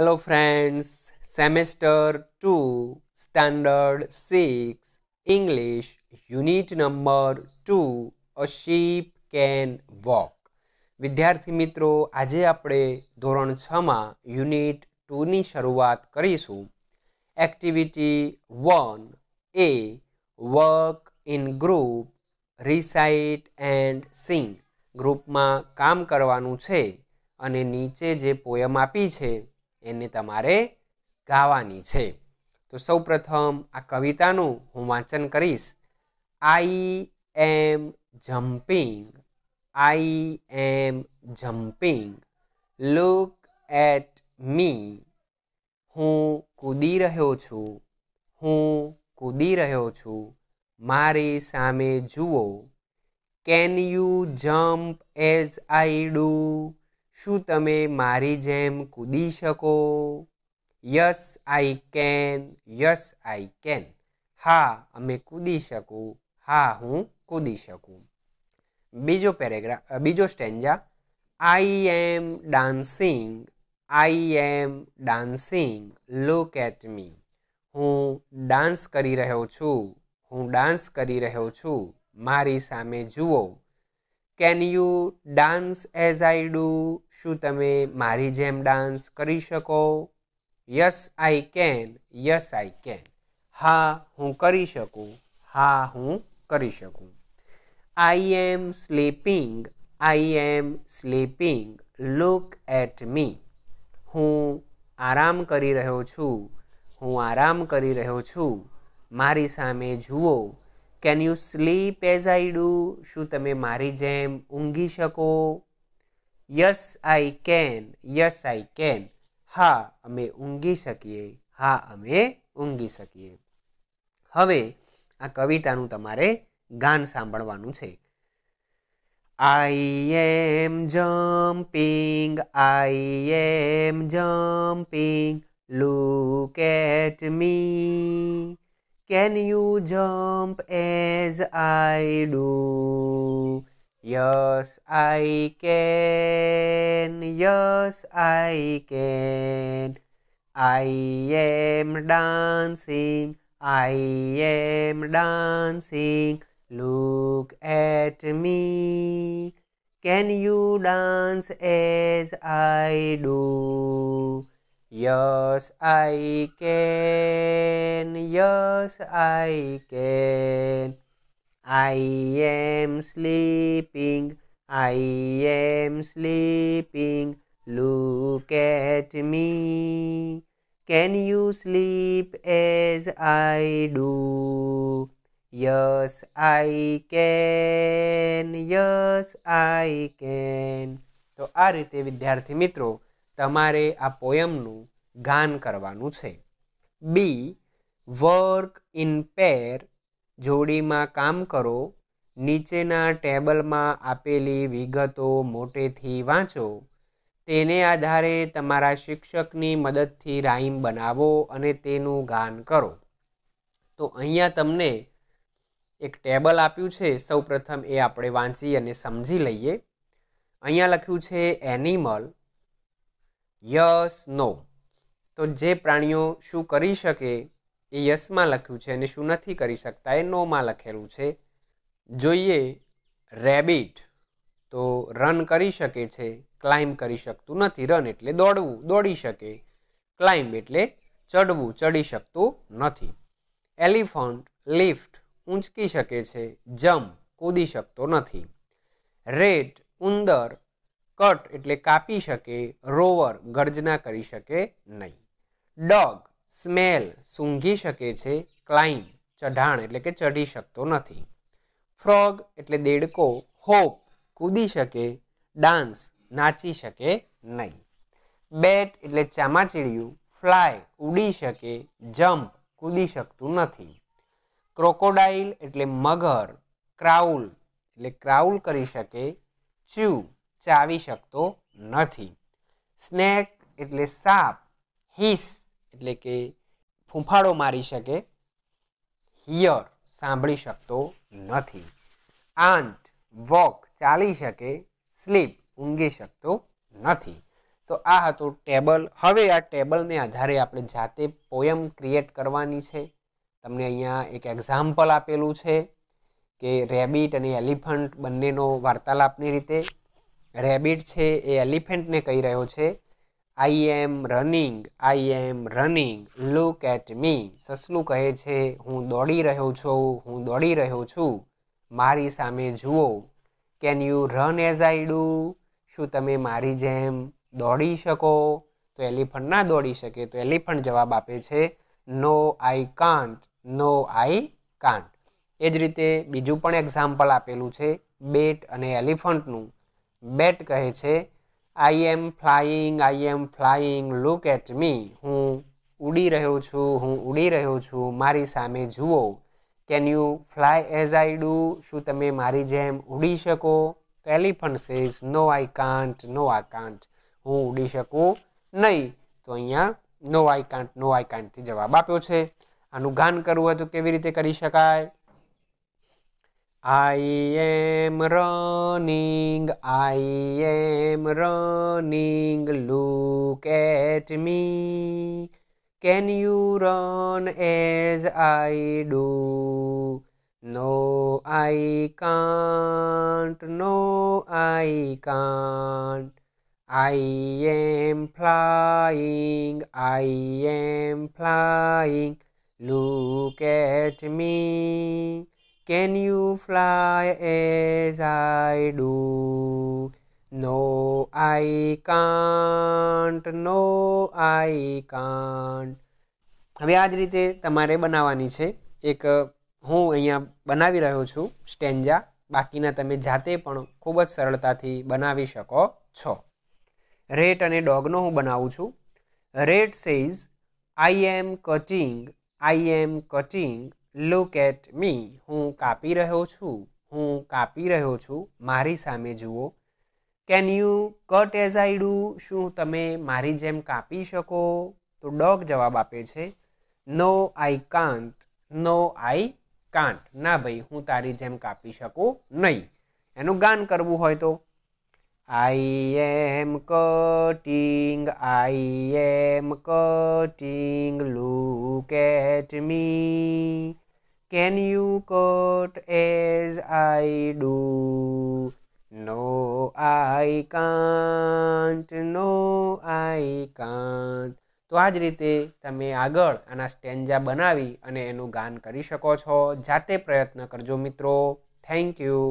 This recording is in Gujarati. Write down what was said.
Hello friends semester two standard six English unit number two a sheep can walk વિદ્યાર્થી મિત્રો આજે આપણે ધોરણ છમાં યુનિટ ટુની શરૂઆત કરીશું activity one A work in group recite and sing ગ્રુપમાં કામ કરવાનું છે અને નીચે જે પોયમ આપી છે એને તમારે ગાવાની છે તો સૌપ્રથમ આ કવિતાનું હું વાંચન કરીશ I am jumping I am jumping look at me હું કૂદી રહ્યો છું હું કૂદી રહ્યો છું મારી સામે જુઓ can you jump as I do શું તમે મારી જેમ કૂદી શકો yes I can yes I can હા અમે કૂદી શકું હા હું કૂદી શકું બીજો પેરેગ્રાફ બીજો stanza I am dancing I am dancing look at me હું ડાન્સ કરી રહ્યો છું હું ડાન્સ કરી રહ્યો છું મારી સામે જુઓ can you dance as I do શું તમે મારી જેમ ડાન્સ કરી શકો yes I can yes I can હા હું કરી શકું હા હું કરી શકું I am sleeping I am sleeping look at me હું આરામ કરી રહ્યો છું હું આરામ કરી રહ્યો છું મારી સામે જુઓ can you sleep as I do શું તમે મારી જેમ ઊંઘી શકો yes I can yes I can હા અમે ઊંઘી શકીએ હા અમે ઊંઘી શકીએ હવે આ કવિતાનું તમારે ગાન સાંભળવાનું છે I am jumping, I am jumping look at me Can you jump as I do? Yes, I can. Yes, I can. I am dancing. I am dancing. Look at me. Can you dance as I do? Yes, I can. Yes, I can. I am sleeping. I am sleeping. Look at me. Can you sleep as I do? Yes, I can. Yes, I can. તો આ રીતે વિદ્યાર્થી મિત્રો તમારે આ પોયમનું ગાન કરવાનું છે બી વર્ક ઇન પેર જોડીમાં કામ કરો નીચેના ટેબલમાં આપેલી વિગતો મોટેથી વાંચો તેને આધારે તમારા શિક્ષકની મદદથી રાઈમ બનાવો અને તેનું ગાન કરો તો અહીંયા તમને એક ટેબલ આપ્યું છે સૌપ્રથમ એ આપણે વાંચી અને સમજી લઈએ અહીંયા લખ્યું છે એનિમલ યસ નો તો જે પ્રાણીઓ શું કરી શકે એ યસમાં લખ્યું છે અને શું નથી કરી શકતા એ નોમાં લખેલું છે જોઈએ રેબિટ તો રન કરી શકે છે ક્લાઇમ્બ કરી શકતું નથી રન એટલે દોડવું દોડી શકે ક્લાઇમ્બ એટલે ચડવું ચડી શકતું નથી એલિફન્ટ લિફ્ટ ઊંચકી શકે છે જમ્પ કૂદી શકતો નથી રેટ ઉંદર कट એટલે કાપી શકે રોવર ગર્જના કરી શકે નહીં ડોગ સ્મેલ સૂંઘી શકે છે ક્લાઇમ્બ ચઢાણ એટલે કે ચઢી શકતો નથી ફ્રોગ એટલે દેડકો હોપ કૂદી શકે ડાન્સ નાચી શકે નહીં બેટ એટલે ચામાચીડિયું ફ્લાય ઉડી શકે જમ્પ કૂદી શકતો નથી ક્રોકોડાઇલ એટલે મગર ક્રાઉલ એટલે ક્રાઉલ કરી શકે ચ્યુ ચાવી શકતો નથી સ્નેક એટલે સાપ હિસ એટલે કે ફૂંફાડો મારી શકે હિયર સાંભળી શકતો નથી આંટ વોક ચાલી શકે સ્લીપ ઊંઘી શકતો નથી તો આ હતું ટેબલ હવે આ ટેબલને આધારે આપણે જાતે પોયમ ક્રિએટ કરવાની છે તમને અહીંયા એક એક્ઝામ્પલ આપેલું છે કે રેબિટ અને એલિફન્ટ બંનેનો વાર્તાલાપની રીતે રેબિટ છે એ એલિફેન્ટને કહી રહ્યો છે I am running I am running look at me સસલું કહે છે હું દોડી રહ્યો છું હું દોડી રહ્યો છું મારી સામે જુઓ can you run as I do શું તમે મારી જેમ દોડી શકો તો એલિફન્ટ ના દોડી શકે તો એલિફન્ટ જવાબ આપે છે નો I can't no I can't એ જ રીતે બીજું પણ એક્ઝામ્પલ આપેલું છે બેટ અને એલિફન્ટનું બેટ કહે છે I am flying I am flying look at me હું ઉડી રહ્યો છું હું ઉડી રહ્યો છું મારી સામે જુઓ can you fly as I do શું તમે મારી જેમ ઉડી શકો તો elephant says no I can't no I can't હું ઉડી શકું નહીં તો અહીંયા નો આઈ કાન્ટ નો આઈ કાન્ટથી જવાબ આપ્યો છે આનું ગાન કરવું હોય તો કેવી રીતે કરી શકાય I am running, I am running, look at me. Can you run as I do? No, I can't, no, I can't. I am flying, I am flying, look at me. Can you fly as I do? No, I can't. No, I can't. હવે આ જ રીતે તમારે બનાવવાની છે એક હું અહીંયા બનાવી રહ્યો છું સ્ટેન્જા બાકીના તમે જાતે પણ ખૂબ જ સરળતાથી બનાવી શકો છો રેટ અને ડોગનો હું બનાવું છું rat says I am cutting I am cutting look at me હું કાપી રહ્યો છું હું કાપી રહ્યો છું મારી સામે જુઓ can you cut as I do શું તમે મારી જેમ કાપી શકો તો ડોગ જવાબ આપે છે નો I can't no I can't ના ભાઈ હું તારી જેમ કાપી શકું નહીં એનું ગાન કરવું હોય તો I am cutting I am cutting look at me can you cut as I do no I can't. No I can't. તો આ જ રીતે તમે આગળ આના સ્ટેન્જા બનાવી અને એનું ગાન કરી શકો છો જાતે પ્રયત્ન કરજો મિત્રો થેન્ક યુ